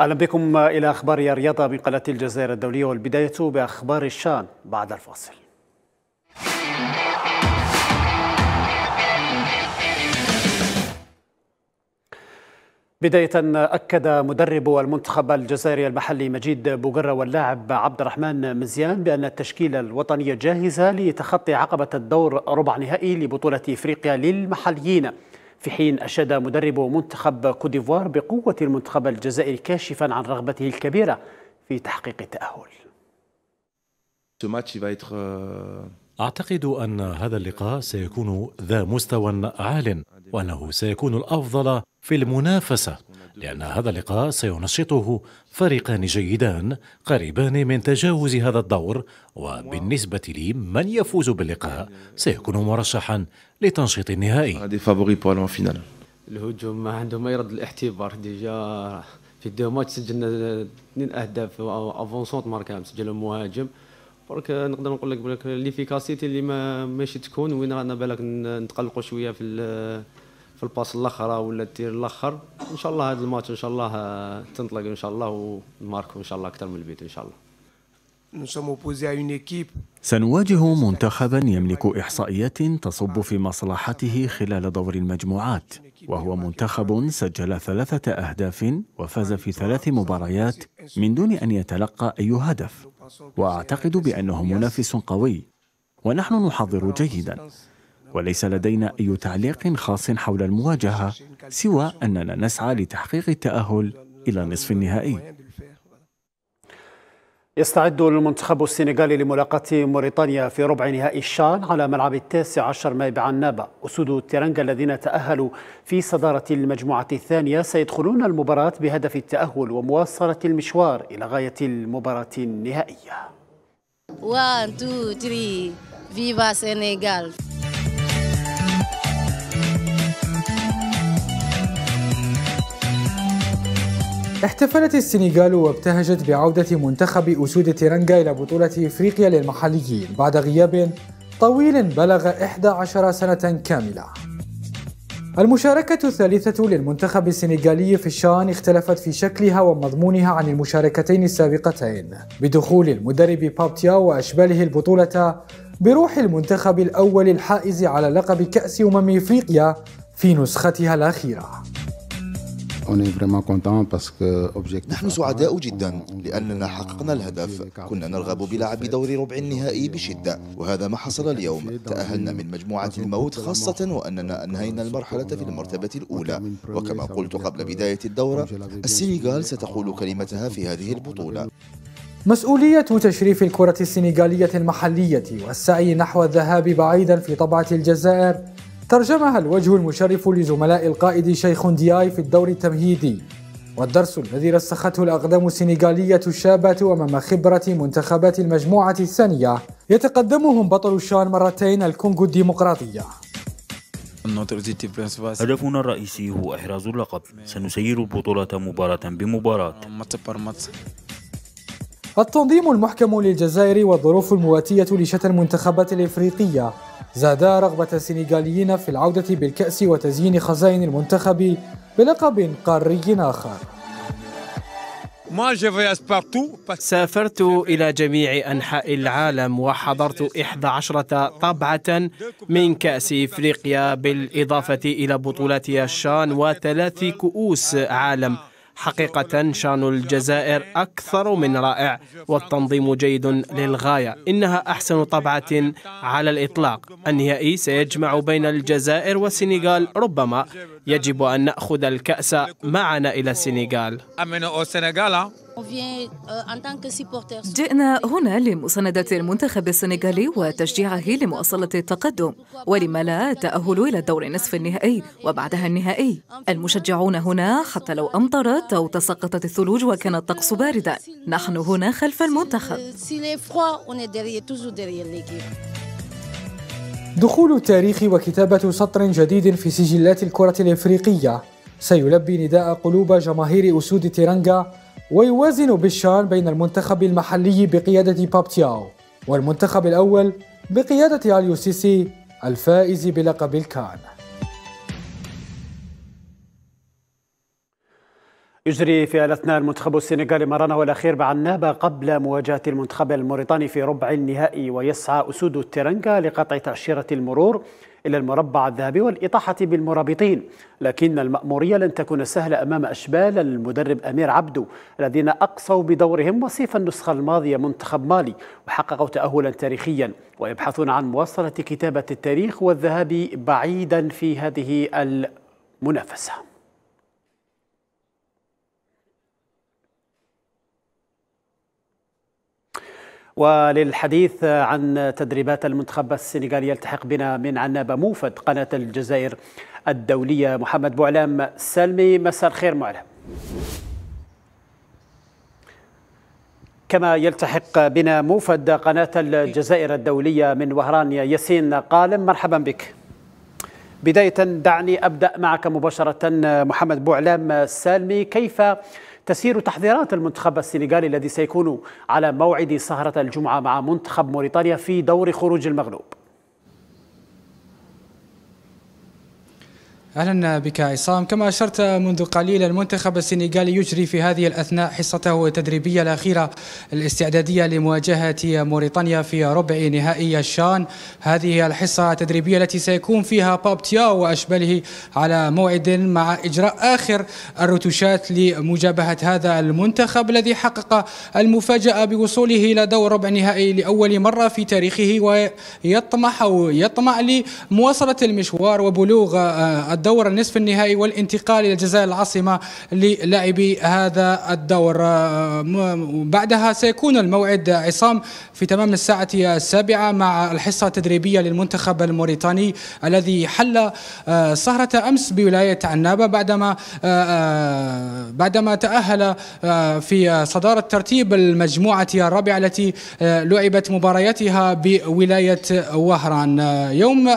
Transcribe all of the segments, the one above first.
اهلا بكم الى اخبار الرياضه من قناه الجزائر الدوليه والبدايه باخبار الشان بعد الفاصل. بداية أكد مدرب المنتخب الجزائري المحلي مجيد بوغرة واللاعب عبد الرحمن مزيان بأن التشكيلة الوطنية جاهزة لتخطي عقبة الدور ربع نهائي لبطولة إفريقيا للمحليين في حين أشاد مدرب منتخب كوديفوار بقوة المنتخب الجزائري كاشفا عن رغبته الكبيرة في تحقيق التأهل euh, أعتقد أن هذا اللقاء سيكون ذا مستوى عال وأنه سيكون الأفضل في المنافسة لأن هذا اللقاء سينشطه فريقان جيدان قريبان من تجاوز هذا الدور وبالنسبة لي من يفوز باللقاء سيكون مرشحا لتنشيط النهائي الهجوم ما عندهم ما يرد الاحتبار ديجا في الدو ماتش سجلنا اثنين اهداف افونسونت ماركام سجل المهاجم برك نقدر نقول لك بلك ليفيكاسيتي اللي ما ماشي تكون وين رانا بالك نتقلقوا شويه في في الباس الاخر ولا التير الاخر ان شاء الله هذا الماتش ان شاء الله آه، تنطلق ان شاء الله ونماركو ان شاء الله اكثر من البيت ان شاء الله سنواجه منتخبا يملك احصائيات تصب في مصلحته خلال دور المجموعات وهو منتخب سجل ثلاثه اهداف وفاز في ثلاث مباريات من دون ان يتلقى اي هدف واعتقد بانه منافس قوي ونحن نحضر جيدا وليس لدينا أي تعليق خاص حول المواجهة سوى أننا نسعى لتحقيق التأهل إلى نصف النهائي يستعد المنتخب السنغالي لملاقاة موريتانيا في ربع نهائي الشان على ملعب التاسع عشر ماي بعنابة أسود الترنجة الذين تأهلوا في صدارة المجموعة الثانية سيدخلون المباراة بهدف التأهل ومواصلة المشوار إلى غاية المباراة النهائية 1 2 3 فيفا Senegal! احتفلت السنغال وابتهجت بعودة منتخب أسود تيرانجا إلى بطولة إفريقيا للمحليين بعد غياب طويل بلغ 11 سنة كاملة المشاركة الثالثة للمنتخب السنغالي في الشان اختلفت في شكلها ومضمونها عن المشاركتين السابقتين بدخول المدرب بابتيا وأشباله البطولة بروح المنتخب الأول الحائز على لقب كأس أمم إفريقيا في نسختها الأخيرة نحن سعداء جدا لأننا حققنا الهدف كنا نرغب بلعب دور ربع النهائي بشدة وهذا ما حصل اليوم تأهلنا من مجموعة الموت خاصة وأننا أنهينا المرحلة في المرتبة الأولى وكما قلت قبل بداية الدورة السنغال ستقول كلمتها في هذه البطولة مسؤولية تشريف الكرة السنغالية المحلية والسعي نحو الذهاب بعيدا في طبعة الجزائر ترجمها الوجه المشرف لزملاء القائد شيخ دياي في الدور التمهيدي والدرس الذي رسخته الأقدام السنغالية الشابة أمام خبرة منتخبات المجموعة الثانية يتقدمهم بطل الشان مرتين الكونغو الديمقراطية هدفنا الرئيسي هو إحراز اللقب سنسير البطولة مباراة بمباراة التنظيم المحكم للجزائر والظروف المواتية لشتى المنتخبات الإفريقية زادا رغبة السنغاليين في العودة بالكأس وتزيين خزائن المنتخب بلقب قاري آخر سافرت إلى جميع أنحاء العالم وحضرت 11 طبعة من كأس إفريقيا بالإضافة إلى بطولات الشان وثلاث كؤوس عالم حقيقة شان الجزائر أكثر من رائع والتنظيم جيد للغاية إنها أحسن طبعة على الإطلاق النهائي سيجمع بين الجزائر والسنغال ربما يجب أن نأخذ الكأس معنا إلى السنغال Euh, جئنا هنا لمساندة المنتخب السنغالي وتشجيعه لمواصلة التقدم ولما لا التأهل إلى دور نصف النهائي وبعدها النهائي المشجعون هنا حتى لو أمطرت أو تساقطت الثلوج وكان الطقس باردا نحن هنا خلف المنتخب دخول التاريخ وكتابة سطر جديد في سجلات الكرة الإفريقية سيلبي نداء قلوب جماهير أسود تيرانغا ويوازن بيشان بين المنتخب المحلي بقيادة بابتياو والمنتخب الأول بقيادة اليو سيسي الفائز بلقب الكان يجري في الاثناء المنتخب السنغالي مرانه الاخير مع قبل مواجهه المنتخب الموريتاني في ربع النهائي ويسعى اسود الترنكا لقطع تاشيره المرور الى المربع الذهبي والاطاحه بالمرابطين لكن الماموريه لن تكون سهله امام اشبال المدرب امير عبدو الذين اقصوا بدورهم وصيف النسخه الماضيه منتخب مالي وحققوا تاهلا تاريخيا ويبحثون عن مواصله كتابه التاريخ والذهاب بعيدا في هذه المنافسه وللحديث عن تدريبات المنتخب السنغالي يلتحق بنا من عنابة موفد قناة الجزائر الدولية محمد بوعلام سلمي مساء الخير معلم كما يلتحق بنا موفد قناة الجزائر الدولية من وهران ياسين قالم مرحبا بك بداية دعني أبدأ معك مباشرة محمد بوعلام سالمي كيف تسير تحذيرات المنتخب السنغالي الذي سيكون على موعد سهرة الجمعة مع منتخب موريتانيا في دور خروج المغلوب اهلا بك عصام كما اشرت منذ قليل المنتخب السنغالي يجري في هذه الاثناء حصته التدريبيه الاخيره الاستعداديه لمواجهه موريتانيا في ربع نهائي الشان هذه الحصه التدريبيه التي سيكون فيها باب تياو واشباله على موعد مع اجراء اخر الرتوشات لمجابهه هذا المنتخب الذي حقق المفاجاه بوصوله الى دور ربع نهائي لاول مره في تاريخه ويطمح او يطمع لمواصله المشوار وبلوغ دور النصف النهائي والانتقال إلى الجزائر العاصمة للاعبي هذا الدور آه، بعدها سيكون الموعد عصام في تمام الساعة السابعة مع الحصة التدريبية للمنتخب الموريتاني الذي حل آه، سهرة أمس بولاية عنابة بعدما آه، بعدما تأهل في صدارة ترتيب المجموعة الرابعة التي لعبت مبارياتها بولاية وهران يوم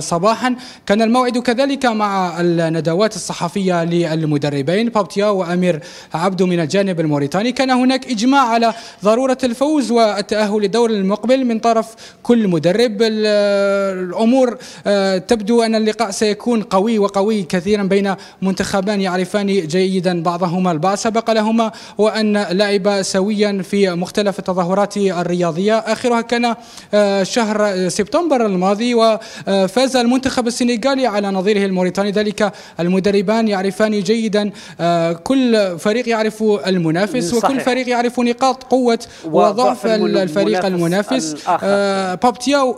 صباحا كان الموعد كذلك مع مع الندوات الصحفية للمدربين بابتيا وأمير عبدو من الجانب الموريتاني كان هناك إجماع على ضرورة الفوز والتأهل للدور المقبل من طرف كل مدرب الأمور آه، تبدو أن اللقاء سيكون قوي وقوي كثيرا بين منتخبان يعرفان جيدا بعضهما البعض سبق لهما وأن لعب سويا في مختلف التظاهرات الرياضية آخرها كان آه، شهر سبتمبر الماضي وفاز المنتخب السنغالي على نظيره الموريتاني ذلك المدربان يعرفان جيدا آه، كل فريق يعرف المنافس صحيح. وكل فريق يعرف نقاط قوة وضعف الفريق المنافس آه بابتياو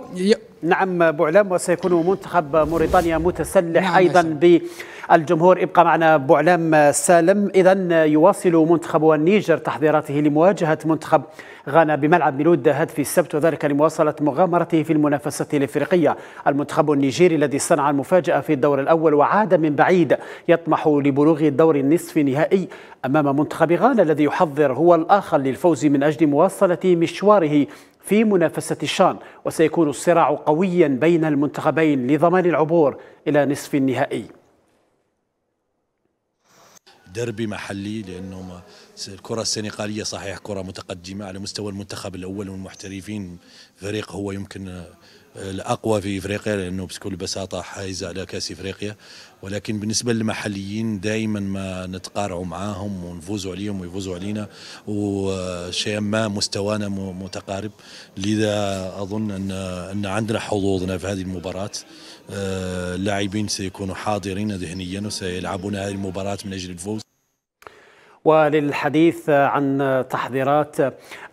نعم بوعلام وسيكون منتخب موريتانيا متسلح نعم ايضا الجمهور ابقى معنا بوعلام سالم اذا يواصل منتخب النيجر تحضيراته لمواجهه منتخب غانا بملعب ميلود في السبت وذلك لمواصله مغامرته في المنافسه الافريقيه المنتخب النيجيري الذي صنع المفاجاه في الدور الاول وعاد من بعيد يطمح لبلوغ الدور النصف النهائي امام منتخب غانا الذي يحضر هو الاخر للفوز من اجل مواصله مشواره في منافسة الشان وسيكون الصراع قويا بين المنتخبين لضمان العبور إلى نصف النهائي دربي محلي لانه الكره السنغاليه صحيح كره متقدمه على مستوى المنتخب الاول والمحترفين فريق هو يمكن الاقوى في افريقيا لانه بكل بساطه حائز على كاس افريقيا ولكن بالنسبه للمحليين دائما ما نتقارعوا معاهم ونفوزوا عليهم ويفوزوا علينا وشيئا ما مستوانا متقارب لذا اظن ان ان عندنا حظوظنا في هذه المباراه آه، اللاعبين سيكونوا حاضرين ذهنيا وسيلعبون هذه المباراه من اجل الفوز وللحديث عن تحضيرات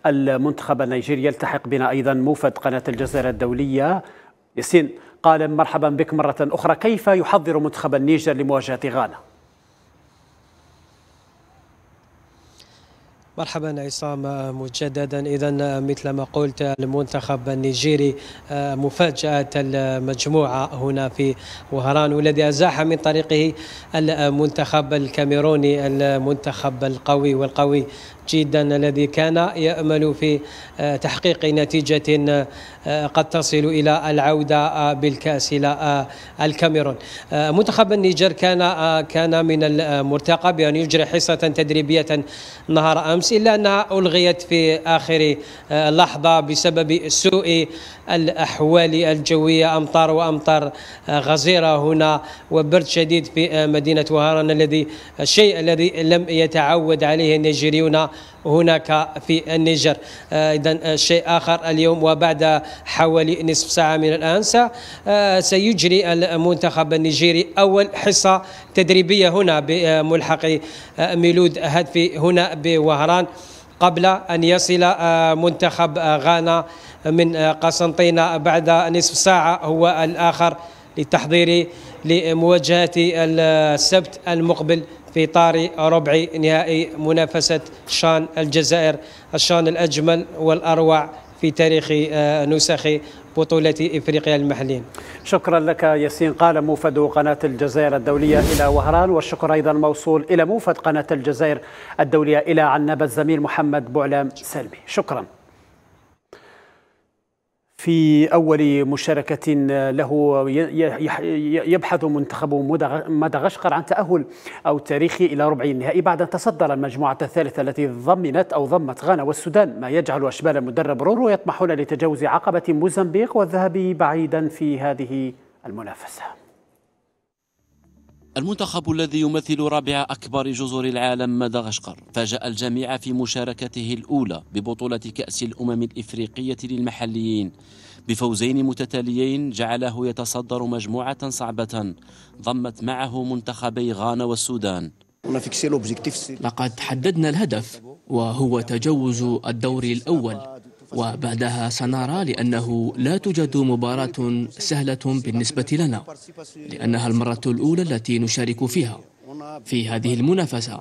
المنتخب النيجيري يلتحق بنا أيضا موفد قناة الجزيرة الدولية ياسين قال مرحبا بك مرة أخرى كيف يحضر منتخب النيجر لمواجهة غانا؟ مرحبا عصام مجددا اذا مثل ما قلت المنتخب النيجيري آه، مفاجاه المجموعه هنا في وهران والذي ازاح من طريقه المنتخب الكاميروني المنتخب القوي والقوي جدا الذي كان يامل في آه، تحقيق نتيجه آه، قد تصل الى العوده بالكاس الى الكاميرون منتخب النيجر كان كان من المرتقب ان يعني يجري حصه تدريبيه نهار امس بالأمس إلا أنها ألغيت في آخر آه، لحظة بسبب سوء الأحوال الجوية أمطار وأمطار آه، غزيرة هنا وبرد شديد في آه، مدينة وهران الذي الشيء الذي لم يتعود عليه النيجيريون هناك في النيجر آه، اذا آه، شيء اخر اليوم وبعد حوالي نصف ساعه من الان آه، سيجري المنتخب النيجيري اول حصه تدريبيه هنا بملحق ميلود هدفي هنا بوهران قبل أن يصل منتخب غانا من قسنطينة بعد نصف ساعة هو الآخر للتحضير لمواجهة السبت المقبل في إطار ربع نهائي منافسة شان الجزائر الشان الأجمل والأروع في تاريخ آه، نسخ بطولة إفريقيا المحليه. شكرا لك ياسين قال موفد قناة الجزائر الدولية إلى وهران والشكر أيضا موصول إلى موفد قناة الجزائر الدولية إلى عنابة الزميل محمد بوعلام سلمي شكرا في أول مشاركة له يبحث منتخب مدغشقر عن تأهل أو تاريخي إلى ربع النهائي بعد أن تصدر المجموعة الثالثة التي ضمنت أو ضمت غانا والسودان ما يجعل أشبال المدرب رورو يطمحون لتجاوز عقبة موزمبيق والذهاب بعيدا في هذه المنافسة المنتخب الذي يمثل رابع أكبر جزر العالم مدغشقر فاجأ الجميع في مشاركته الأولى ببطولة كأس الأمم الإفريقية للمحليين بفوزين متتاليين جعله يتصدر مجموعة صعبة ضمت معه منتخبي غانا والسودان لقد حددنا الهدف وهو تجاوز الدور الأول وبعدها سنرى لأنه لا توجد مباراة سهلة بالنسبة لنا لأنها المرة الأولى التي نشارك فيها في هذه المنافسة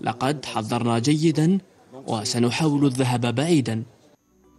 لقد حضرنا جيدا وسنحاول الذهاب بعيدا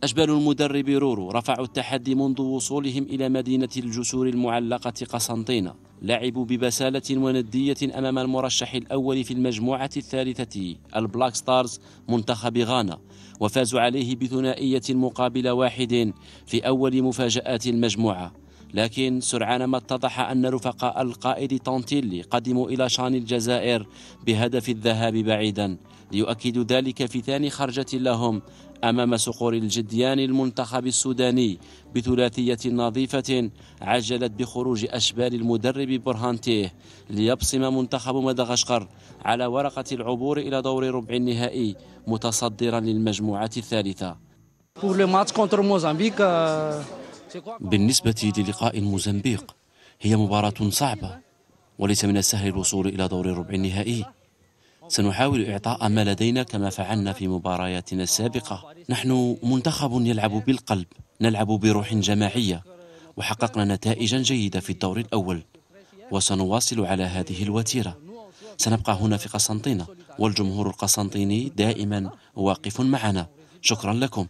أجبال المدرب رورو رفعوا التحدي منذ وصولهم إلى مدينة الجسور المعلقة قسنطينة لعبوا ببسالة وندية أمام المرشح الأول في المجموعة الثالثة البلاك ستارز منتخب غانا وفازوا عليه بثنائية مقابل واحد في أول مفاجآت المجموعة لكن سرعان ما اتضح أن رفقاء القائد طانتيلي قدموا إلى شان الجزائر بهدف الذهاب بعيدا ليؤكدوا ذلك في ثاني خرجة لهم أمام صقور الجديان المنتخب السوداني بثلاثية نظيفة عجلت بخروج أشبال المدرب برهانتيه ليبصم منتخب مدغشقر على ورقة العبور إلى دور ربع النهائي متصدرا للمجموعة الثالثة. بالنسبة للقاء الموزمبيق هي مباراة صعبة وليس من السهل الوصول إلى دور الربع النهائي سنحاول إعطاء ما لدينا كما فعلنا في مبارياتنا السابقة نحن منتخب يلعب بالقلب نلعب بروح جماعية وحققنا نتائجا جيدة في الدور الأول وسنواصل على هذه الوتيرة سنبقى هنا في قسنطينة والجمهور القسنطيني دائما واقف معنا شكرا لكم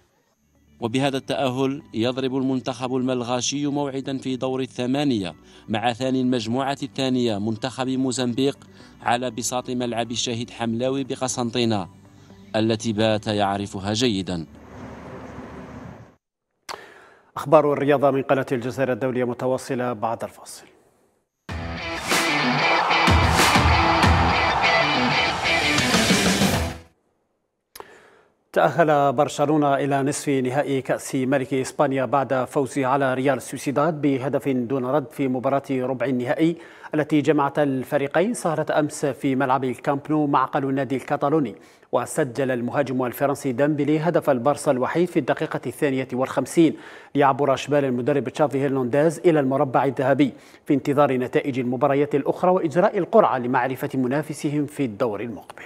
وبهذا التأهل يضرب المنتخب الملغاشي موعدا في دور الثمانية مع ثاني المجموعة الثانية منتخب موزمبيق على بساط ملعب الشهيد حملاوي بقسنطينة التي بات يعرفها جيدا أخبار الرياضة من قناة الجزائر الدولية متواصلة بعد الفاصل تأهل برشلونة إلى نصف نهائي كأس ملك إسبانيا بعد فوزه على ريال سوسيداد بهدف دون رد في مباراة ربع النهائي التي جمعت الفريقين سهرة أمس في ملعب الكامب نو معقل النادي الكتالوني وسجل المهاجم الفرنسي دامبلي هدف البارسا الوحيد في الدقيقة الثانية والخمسين ليعبر شمال المدرب تشافي هيرنانديز إلى المربع الذهبي في انتظار نتائج المباريات الأخرى وإجراء القرعة لمعرفة منافسهم في الدور المقبل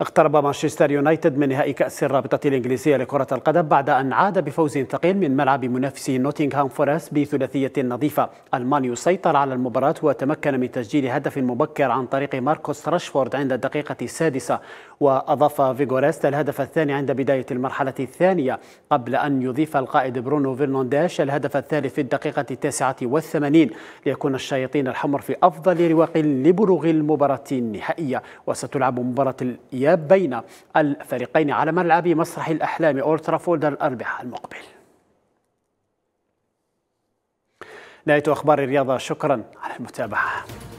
اقترب مانشستر يونايتد من نهائي كأس الرابطة الإنجليزية لكرة القدم بعد أن عاد بفوز ثقيل من ملعب منافسه نوتنغهام فورست بثلاثية نظيفة المانيو سيطر على المباراة وتمكن من تسجيل هدف مبكر عن طريق ماركوس راشفورد عند الدقيقة السادسة وأضاف فيغوريست الهدف الثاني عند بداية المرحلة الثانية قبل أن يضيف القائد برونو فيرنانديش الهدف الثالث في الدقيقة التاسعة والثمانين ليكون الشياطين الحمر في أفضل رواق لبلوغ المباراة النهائية وستلعب مباراة الغياب بين الفريقين على ملعب مسرح الأحلام أولترا فولدر الأربعاء المقبل نهاية أخبار الرياضة شكرا على المتابعة